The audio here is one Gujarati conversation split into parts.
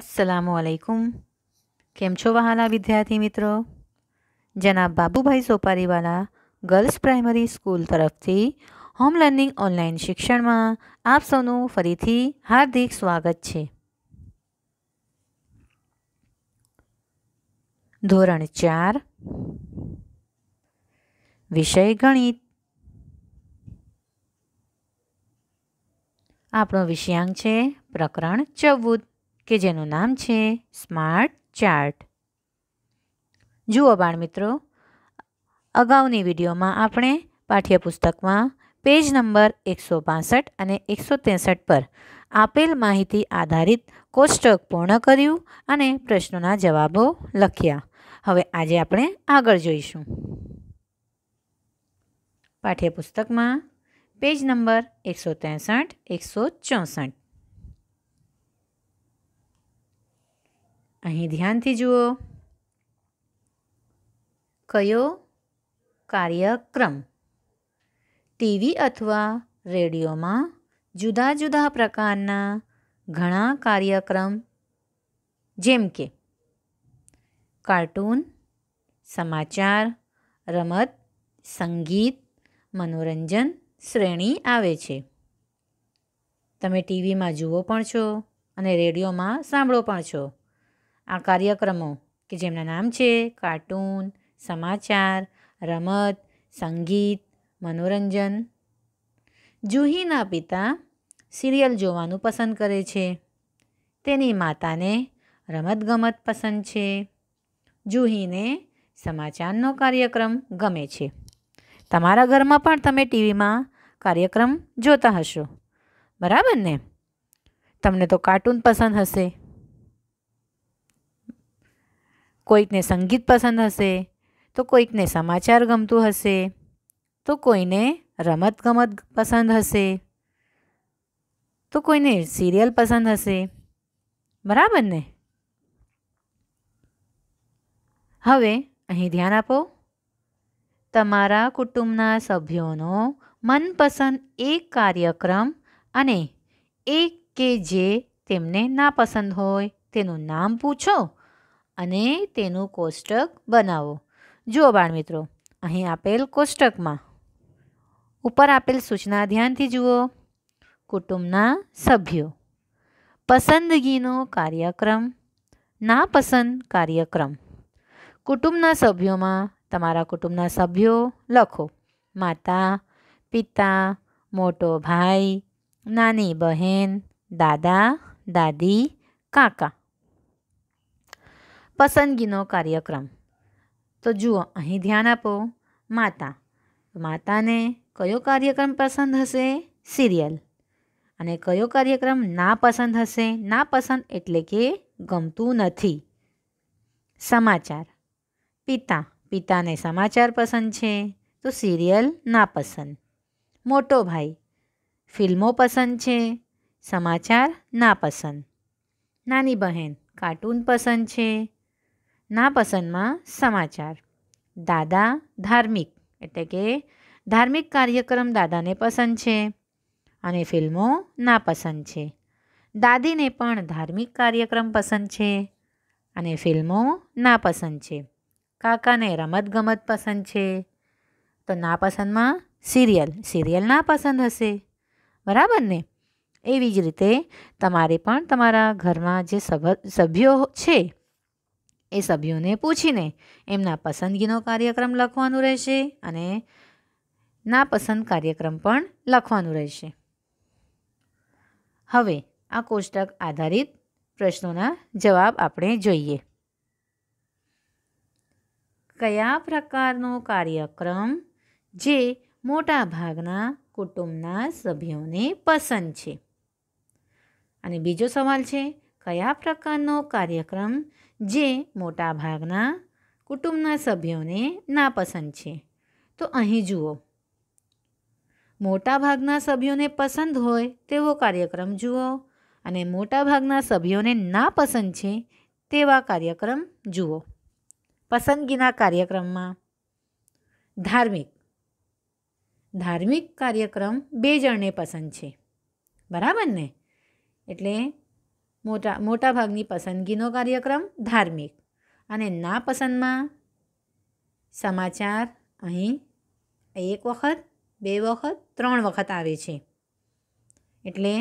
અસલામ વાલેકુમ કેમ છો વહાલા વિદ્યાર્થી મિત્રો જનાબ Babubhai Sopariwala girls primary school તરફથી હોમ લર્નિંગ ઓનલાઈન શિક્ષણમાં આપ સૌનું ફરીથી હાર્દિક સ્વાગત છે ધોરણ ચાર વિષય ગણિત આપણો વિષયાંક છે પ્રકરણ ચૌદ કે જેનું નામ છે સ્માર્ટ ચાર્ટ જુઓ બાળમિત્રો અગાઉની વિડીયોમાં આપણે પાઠ્યપુસ્તકમાં પેજ નંબર એકસો બાસઠ અને એકસો ત્રેસઠ પર આપેલ માહિતી આધારિત કોષ્ટક પૂર્ણ કર્યું અને પ્રશ્નોના જવાબો લખ્યા હવે આજે આપણે આગળ જોઈશું પાઠ્યપુસ્તકમાં પેજ નંબર એકસો ત્રેસઠ એકસો ચોસઠ અહીં ધ્યાનથી જુઓ કયો કાર્યક્રમ ટીવી અથવા રેડિયોમાં જુદા જુદા પ્રકારના ઘણા કાર્યક્રમ જેમ કે કાર્ટૂન સમાચાર રમત સંગીત મનોરંજન શ્રેણી આવે છે તમે ટીવીમાં જુઓ પણ છો અને રેડિયોમાં સાંભળો પણ છો આ કાર્યક્રમો કે જેમના નામ છે કાર્ટૂન સમાચાર રમત સંગીત મનોરંજન જુહીના પિતા સિરિયલ જોવાનું પસંદ કરે છે તેની માતાને રમતગમત પસંદ છે જુહીને સમાચારનો કાર્યક્રમ ગમે છે તમારા ઘરમાં પણ તમે ટીવીમાં કાર્યક્રમ જોતા હશો બરાબર ને તમને તો કાર્ટૂન પસંદ હશે કોઈકને સંગીત પસંદ હશે તો કોઈકને સમાચાર ગમતું હશે તો કોઈને રમતગમત પસંદ હશે તો કોઈને સિરિયલ પસંદ હશે બરાબર ને હવે અહીં ધ્યાન આપો તમારા કુટુંબના સભ્યોનો મનપસંદ એક કાર્યક્રમ અને એક કે જે તેમને નાપસંદ હોય તેનું નામ પૂછો અને તેનું કોષ્ટક બનાવો જુઓ બાળમિત્રો અહીં આપેલ કોષ્ટકમાં ઉપર આપેલ સૂચના ધ્યાનથી જુઓ કુટુંબના સભ્યો પસંદગીનો કાર્યક્રમ નાપસંદ કાર્યક્રમ કુટુંબના સભ્યોમાં તમારા કુટુંબના સભ્યો લખો માતા પિતા મોટો ભાઈ નાની બહેન દાદા દાદી કાકા પસંદગીનો કાર્યક્રમ તો જુઓ અહીં ધ્યાન આપો માતા માતાને કયો કાર્યક્રમ પસંદ હશે સિરિયલ અને કયો કાર્યક્રમ ના પસંદ હશે ના પસંદ એટલે કે ગમતું નથી સમાચાર પિતા પિતાને સમાચાર પસંદ છે તો સિરિયલ ના પસંદ મોટો ભાઈ ફિલ્મો પસંદ છે સમાચાર ના પસંદ નાની બહેન કાર્ટૂન પસંદ છે નાપસંદમાં સમાચાર દાદા ધાર્મિક એટલે કે ધાર્મિક કાર્યક્રમ દાદાને પસંદ છે અને ફિલ્મો નાપસંદ છે દાદીને પણ ધાર્મિક કાર્યક્રમ પસંદ છે અને ફિલ્મો નાપસંદ છે કાકાને રમતગમત પસંદ છે તો નાપસંદમાં સિરિયલ સિરિયલ ના પસંદ હશે બરાબર ને એવી જ રીતે તમારે પણ તમારા ઘરમાં જે સભ સભ્યો છે એ સભ્યોને પૂછીને એમના પસંદગીનો કાર્યક્રમ લખવાનું રહેશે અને નાપસંદ કાર્યક્રમ પણ લખવાનું રહેશે હવે આ કોષ્ટક આધારિત પ્રશ્નોના જવાબ આપણે જોઈએ કયા પ્રકારનો કાર્યક્રમ જે મોટા ભાગના કુટુંબના સભ્યોને પસંદ છે અને બીજો સવાલ છે કયા પ્રકારનો કાર્યક્રમ જે મોટાભાગના કુટુંબના સભ્યોને નાપસંદ છે તો અહીં જુઓ મોટાભાગના સભ્યોને પસંદ હોય તેવો કાર્યક્રમ જુઓ અને મોટાભાગના સભ્યોને નાપસંદ છે તેવા કાર્યક્રમ જુઓ પસંદગીના કાર્યક્રમમાં ધાર્મિક ધાર્મિક કાર્યક્રમ બે જણને પસંદ છે બરાબર ને એટલે મોટા મોટાભાગની પસંદગીનો કાર્યક્રમ ધાર્મિક અને નાપસંદમાં સમાચાર અહીં એક વખત બે વખત ત્રણ વખત આવે છે એટલે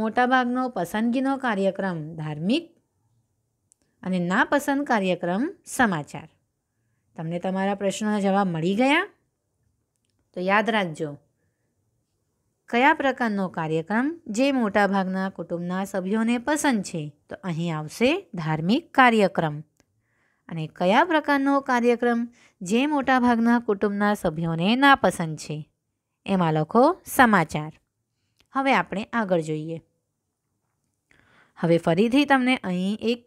મોટાભાગનો પસંદગીનો કાર્યક્રમ ધાર્મિક અને નાપસંદ કાર્યક્રમ સમાચાર તમને તમારા પ્રશ્નોના જવાબ મળી ગયા તો યાદ રાખજો કયા પ્રકારનો કાર્યક્રમ જે મોટાભાગના કુટુંબના સભ્યોને પસંદ છે તો અહીં આવશે ધાર્મિક કાર્યક્રમ અને કયા પ્રકારનો કાર્યક્રમ જે મોટાભાગના કુટુંબના સભ્યોને નાપસંદ છે એમાં લખો સમાચાર હવે આપણે આગળ જોઈએ હવે ફરીથી તમને અહીં એક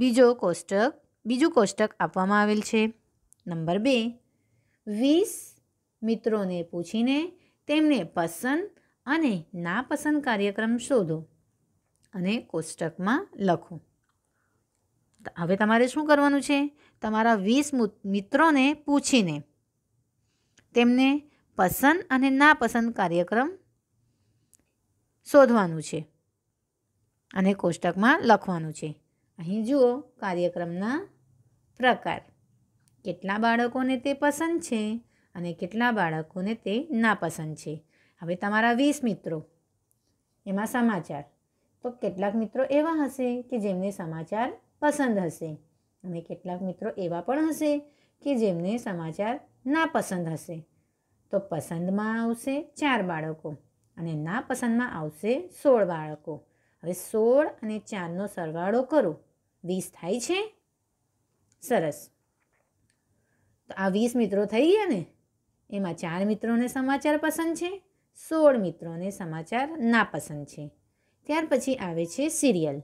બીજો કોષ્ટક બીજું કોષ્ટક આપવામાં આવેલ છે નંબર બે વીસ મિત્રોને પૂછીને તેમને પસંદ અને નાપસંદ કાર્યક્રમ શોધો અને કોષ્ટકમાં લખો હવે તમારે શું કરવાનું છે તમારા વીસ મિત્રોને પૂછીને તેમને પસંદ અને નાપસંદ કાર્યક્રમ શોધવાનું છે અને કોષ્ટકમાં લખવાનું છે અહીં જુઓ કાર્યક્રમના પ્રકાર કેટલા બાળકોને તે પસંદ છે અને કેટલા બાળકોને તે નાપસંદ છે હવે તમારા વીસ મિત્રો એમાં સમાચાર તો કેટલાક મિત્રો એવા હશે કે જેમને સમાચાર પસંદ હશે અને કેટલાક મિત્રો એવા પણ હશે કે જેમને સમાચાર ના પસંદ હશે તો પસંદમાં આવશે ચાર બાળકો અને ના પસંદમાં આવશે સોળ બાળકો હવે સોળ અને ચારનો સરવાળો કરો વીસ થાય છે સરસ તો આ વીસ મિત્રો થઈ ગયા ને એમાં ચાર મિત્રોને સમાચાર પસંદ છે સોળ મિત્રોને સમાચાર નાપસંદ છે ત્યાર પછી આવે છે સિરિયલ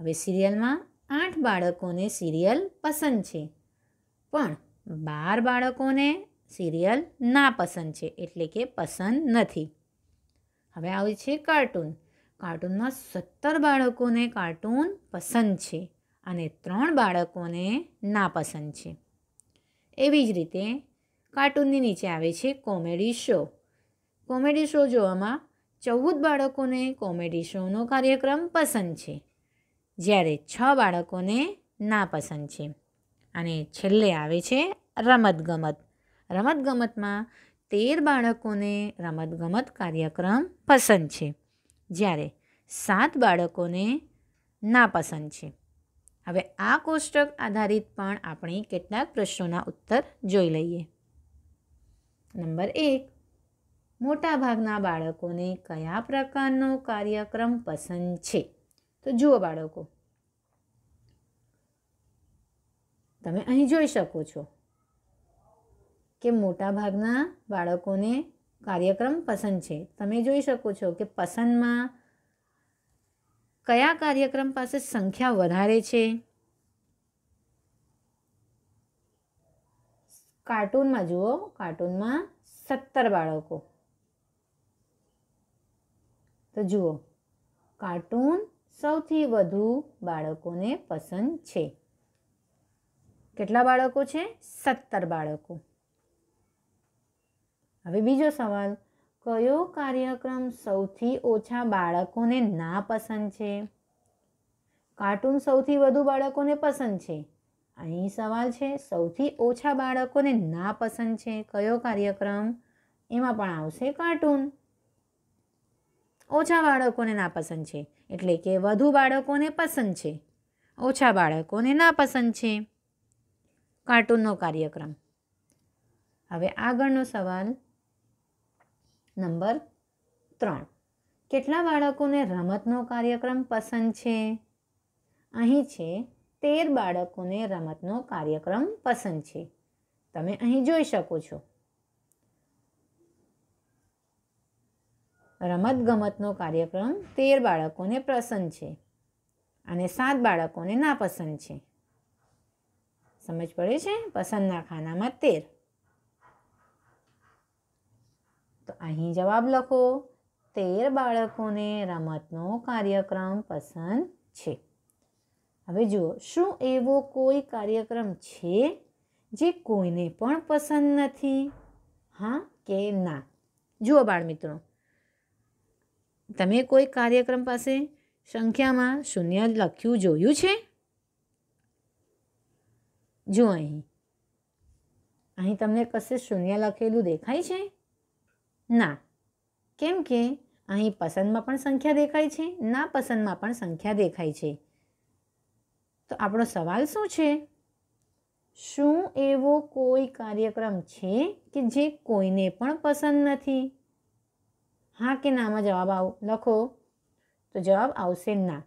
હવે સિરિયલમાં આઠ બાળકોને સિરિયલ પસંદ છે પણ બાર બાળકોને સિરિયલ નાપસંદ છે એટલે કે પસંદ નથી હવે આવે છે કાર્ટૂન કાર્ટૂનમાં સત્તર બાળકોને કાર્ટૂન પસંદ છે અને ત્રણ બાળકોને નાપસંદ છે એવી જ રીતે કાર્ટૂનની નીચે આવે છે કોમેડી શો કોમેડી શો જોવામાં ચૌદ બાળકોને કોમેડી શોનો કાર્યક્રમ પસંદ છે જ્યારે છ બાળકોને નાપસંદ છે અને છેલ્લે આવે છે રમતગમત રમતગમતમાં તેર બાળકોને રમતગમત કાર્યક્રમ પસંદ છે જ્યારે સાત બાળકોને નાપસંદ છે હવે આ કોષ્ટક આધારિત પણ આપણે કેટલાક પ્રશ્નોના ઉત્તર જોઈ લઈએ નંબર એક મોટાભાગના બાળકોને કયા પ્રકારનો કાર્યક્રમ પસંદ છે તો જુઓ બાળકો તમે અહીં જોઈ શકો છો કે મોટાભાગના બાળકોને કાર્યક્રમ પસંદ છે તમે જોઈ શકો છો કે પસંદમાં કયા કાર્યક્રમ પાસે સંખ્યા વધારે છે કાર્ટૂનમાં જુઓ કાર્ટૂનમાં સત્તર બાળકો તો જુઓ કાર્ટૂન સૌથી વધુ બાળકોને પસંદ છે કેટલા બાળકો છે સત્તર બાળકો હવે બીજો સવાલ કયો કાર્યક્રમ સૌથી ઓછા બાળકોને ના પસંદ છે કાર્ટૂન સૌથી વધુ બાળકોને પસંદ છે અહીં સવાલ છે સૌથી ઓછા બાળકોને ના પસંદ છે કયો કાર્યક્રમ એમાં પણ આવશે કાર્ટૂન ઓછા બાળકોને નાપસંદ છે એટલે કે વધુ બાળકોને પસંદ છે ઓછા બાળકોને નાપસંદ છે કાર્ટૂનનો કાર્યક્રમ હવે આગળનો સવાલ નંબર ત્રણ કેટલા બાળકોને રમતનો કાર્યક્રમ પસંદ છે અહીં છે તેર બાળકોને રમતનો કાર્યક્રમ પસંદ છે તમે અહીં જોઈ શકો છો રમતગમતનો કાર્યક્રમ તેર બાળકોને પસંદ છે અને સાત બાળકોને નાપસંદ છે સમજ પડે છે પસંદના ખાનામાં તેર તો અહીં જવાબ લખો તેર બાળકોને રમતનો કાર્યક્રમ પસંદ છે હવે જુઓ શું એવો કોઈ કાર્યક્રમ છે જે કોઈને પણ પસંદ નથી હા કે ના જુઓ બાળમિત્રો મિત્રો તમે કોઈ કાર્યક્રમ પાસે સંખ્યામાં શૂન્ય લખ્યું જોયું છે જો અહીં અહીં તમને કશે શૂન્ય લખેલું દેખાય છે ના કેમ કે અહીં પસંદમાં પણ સંખ્યા દેખાય છે ના પસંદમાં પણ સંખ્યા દેખાય છે તો આપણો સવાલ શું છે શું એવો કોઈ કાર્યક્રમ છે કે જે કોઈને પણ પસંદ નથી હા કે નામાં જવાબ આવો લખો તો જવાબ આવશે ના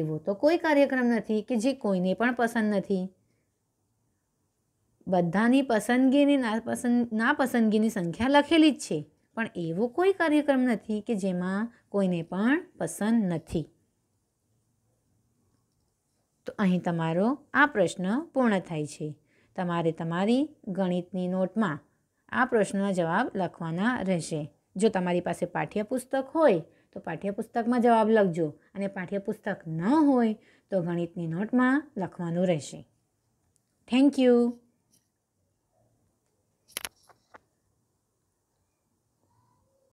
એવો તો કોઈ કાર્યક્રમ નથી કે જે કોઈને પણ પસંદ નથી બધાની પસંદગીની નાપસંદ નાપસંદગીની સંખ્યા લખેલી જ છે પણ એવો કોઈ કાર્યક્રમ નથી કે જેમાં કોઈને પણ પસંદ નથી તો અહીં તમારો આ પ્રશ્ન પૂર્ણ થાય છે તમારે તમારી ગણિતની નોટમાં આ પ્રશ્નના જવાબ લખવાના રહેશે જો તમારી પાસે પાઠ્યપુસ્તક હોય તો પાઠ્યપુસ્તકમાં જવાબ લખજો અને પાઠ્યપુસ્તક ન હોય તો ગણિતની નોટમાં લખવાનું રહેશે થેન્ક યુ